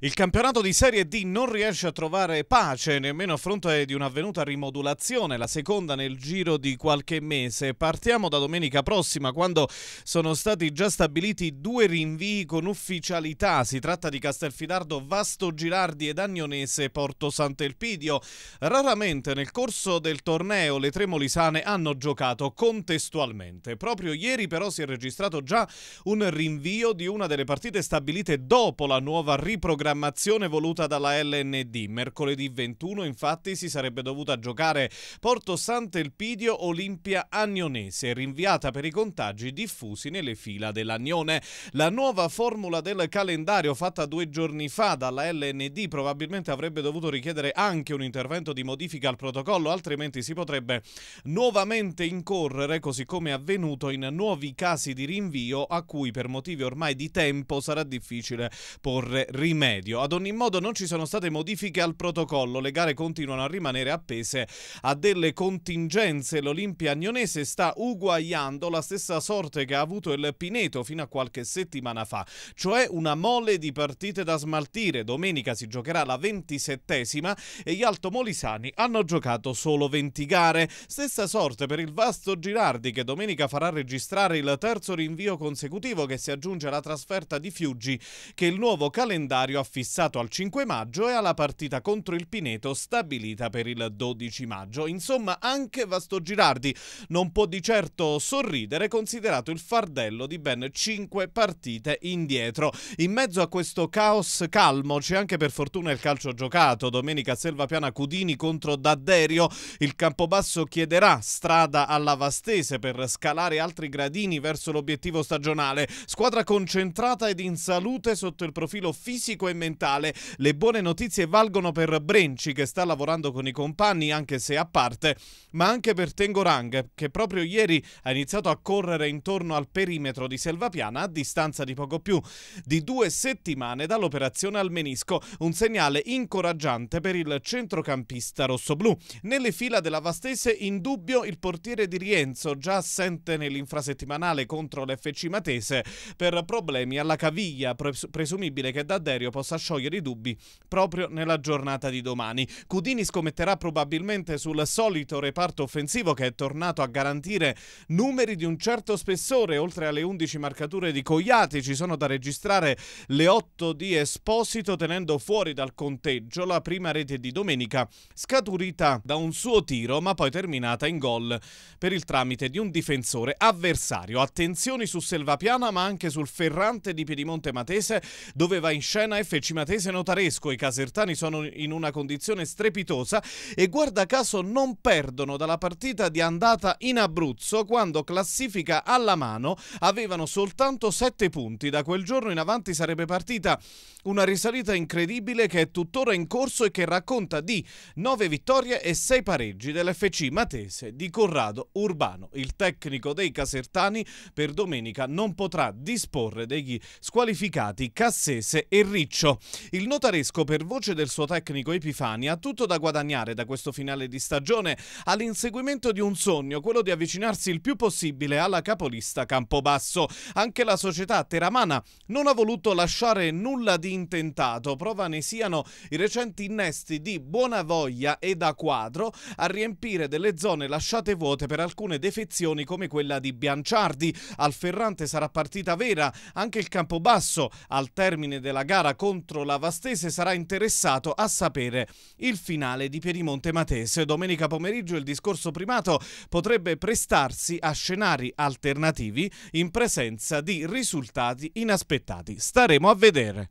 Il campionato di Serie D non riesce a trovare pace nemmeno a fronte di un'avvenuta rimodulazione, la seconda nel giro di qualche mese. Partiamo da domenica prossima, quando sono stati già stabiliti due rinvii con ufficialità. Si tratta di Castelfidardo, Vasto Girardi ed Agnonese Porto Sant'Elpidio. Raramente nel corso del torneo le tre molisane hanno giocato contestualmente. Proprio ieri però si è registrato già un rinvio di una delle partite stabilite dopo la nuova riprogrammazione programmazione voluta dalla LND. Mercoledì 21 infatti si sarebbe dovuta giocare Porto Sant'Elpidio Olimpia Agnonese, rinviata per i contagi diffusi nelle fila dell'Agnone. La nuova formula del calendario fatta due giorni fa dalla LND probabilmente avrebbe dovuto richiedere anche un intervento di modifica al protocollo, altrimenti si potrebbe nuovamente incorrere, così come è avvenuto in nuovi casi di rinvio a cui per motivi ormai di tempo sarà difficile porre rimedio rimedio. Ad ogni modo non ci sono state modifiche al protocollo, le gare continuano a rimanere appese a delle contingenze. L'Olimpia Agnonese sta uguagliando la stessa sorte che ha avuto il Pineto fino a qualche settimana fa, cioè una mole di partite da smaltire. Domenica si giocherà la 27esima e gli altomolisani hanno giocato solo 20 gare. Stessa sorte per il Vasto Girardi che domenica farà registrare il terzo rinvio consecutivo che si aggiunge alla trasferta di Fiuggi che il nuovo calendario ha fissato al 5 maggio e alla partita contro il Pineto stabilita per il 12 maggio. Insomma, anche Vasto Girardi non può di certo sorridere considerato il fardello di ben 5 partite indietro. In mezzo a questo caos calmo c'è anche per fortuna il calcio giocato. Domenica Selvapiana Cudini contro D'Adderio. Il Campobasso chiederà strada alla Vastese per scalare altri gradini verso l'obiettivo stagionale. Squadra concentrata ed in salute sotto il profilo fisico e mentale. Le buone notizie valgono per Brenci che sta lavorando con i compagni anche se a parte, ma anche per Tengorang che proprio ieri ha iniziato a correre intorno al perimetro di Selvapiana a distanza di poco più di due settimane dall'operazione al menisco, un segnale incoraggiante per il centrocampista rossoblù. Nelle fila della Vastese in dubbio il portiere di Rienzo già assente nell'infrasettimanale contro l'FC Matese per problemi alla caviglia, presumibile che da Derio possa possa sciogliere i dubbi proprio nella giornata di domani. Cudini scommetterà probabilmente sul solito reparto offensivo che è tornato a garantire numeri di un certo spessore, oltre alle 11 marcature di Cogliati ci sono da registrare le 8 di Esposito tenendo fuori dal conteggio la prima rete di domenica scaturita da un suo tiro ma poi terminata in gol per il tramite di un difensore avversario. Attenzioni su Selvapiana ma anche sul Ferrante di Piedimonte Matese dove va in scena effettivamente Forte, cioè, Cimatese Notaresco I Casertani sono in una condizione strepitosa e guarda caso non perdono dalla partita di andata in Abruzzo quando classifica alla mano avevano soltanto 7 punti. Da quel giorno in avanti sarebbe partita una risalita incredibile che è tuttora in corso e che racconta di 9 vittorie e 6 pareggi dell'FC Matese di Corrado Urbano. Il tecnico dei Casertani per domenica non potrà disporre degli squalificati Cassese e Riccio calcio. Il notaresco, per voce del suo tecnico Epifani, ha tutto da guadagnare da questo finale di stagione all'inseguimento di un sogno, quello di avvicinarsi il più possibile alla capolista Campobasso. Anche la società teramana non ha voluto lasciare nulla di intentato, prova ne siano i recenti innesti di buona voglia e da quadro a riempire delle zone lasciate vuote per alcune defezioni come quella di Bianciardi. Al Ferrante sarà partita vera anche il Campobasso al termine della gara contro la Vastese sarà interessato a sapere il finale di Piedimonte Matese. Domenica pomeriggio il discorso primato potrebbe prestarsi a scenari alternativi in presenza di risultati inaspettati. Staremo a vedere.